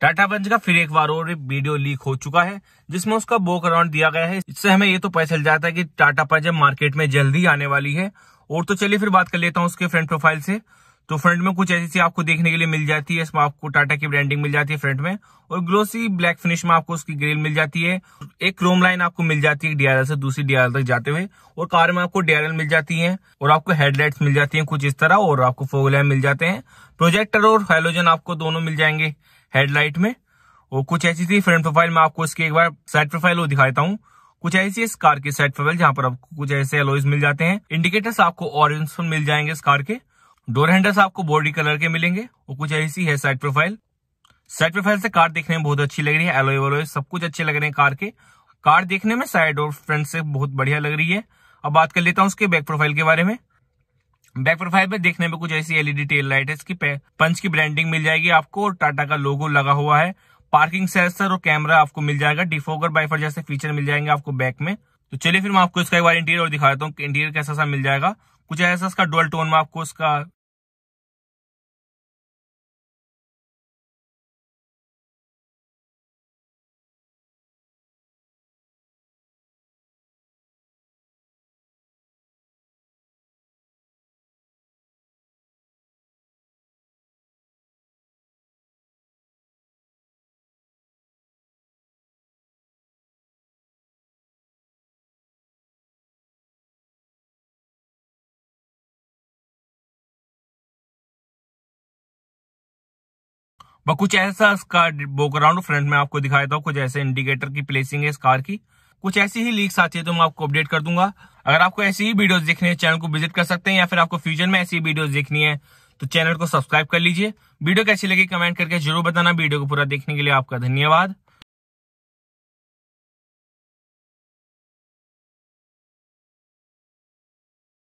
टाटा पंच का फिर एक बार और वीडियो लीक हो चुका है जिसमें उसका बोक अराउंड दिया गया है इससे हमें ये तो पता चल जाता है कि टाटा पंच मार्केट में जल्दी आने वाली है और तो चलिए फिर बात कर लेता हूँ उसके फ्रंट प्रोफाइल से तो फ्रंट में कुछ ऐसी आपको देखने के लिए मिल जाती है इसमें आपको टाटा की ब्रांडिंग मिल जाती है फ्रंट में और ग्लोसी ब्लैक फिनिश में आपको उसकी ग्रिल मिल जाती है एक क्रोम लाइन आपको मिल जाती है डीआरएल से दूसरी डीआरएल तक जाते हुए और कार में आपको डीआरएल मिल जाती है और आपको हेडलाइट्स मिल जाती है कुछ इस तरह और आपको फोगलैम मिल जाते हैं प्रोजेक्टर और हेलोजन आपको दोनों मिल जाएंगे हेडलाइट में और कुछ ऐसी थी फ्रंट प्रोफाइल में आपको इसकी एक बार साइड प्रोफाइल वो दिखाता हूँ कुछ ऐसी इस कार की साइड प्रोफाइल जहाँ पर आपको कुछ ऐसे एलोइज मिल जाते हैं इंडिकेटर्स आपको ऑरेंज मिल जाएंगे इस कार के डोर हैंडल्स आपको बॉडी कलर के मिलेंगे और कुछ ऐसी है साइड प्रोफाइल साइड प्रोफाइल से कार देखने में बहुत अच्छी लग रही है एलोए वलोए सब कुछ अच्छे लग रहे हैं कार के कार देखने में साइड और फ्रंट से बहुत बढ़िया लग रही है अब बात कर लेता हूँ उसके बैक प्रोफाइल के बारे में बैक प्रोफाइल पे देखने में कुछ ऐसी एलईडी टेल लाइट है इसकी पंच की ब्रांडिंग मिल जाएगी आपको और टाटा का लोगो लगा हुआ है पार्किंग सेंसर और कैमरा आपको मिल जाएगा डिफोगर बाइफर जैसे फीचर मिल जाएंगे आपको बैक में तो चलिए फिर मैं आपको इसका एक बार इंटीरियर और दिखा देता हूँ इंटीरियर कैसा सा मिल जाएगा कुछ ऐसा इसका डुअल टोन में आपको इसका मैं कुछ ऐसा इसका वो फ्रंट में आपको दिखाया था कुछ ऐसे इंडिकेटर की प्लेसिंग है इस कार की कुछ ऐसी ही लीक्स आती है तो मैं आपको अपडेट कर दूंगा अगर आपको ऐसी ही वीडियोस देखने हैं चैनल को विजिट कर सकते हैं या फिर आपको फ्यूचर में ऐसी वीडियोस देखनी है तो चैनल को सब्सक्राइब कर लीजिए वीडियो कैसी लगी कमेंट करके जरूर बताना वीडियो को पूरा देखने के लिए आपका धन्यवाद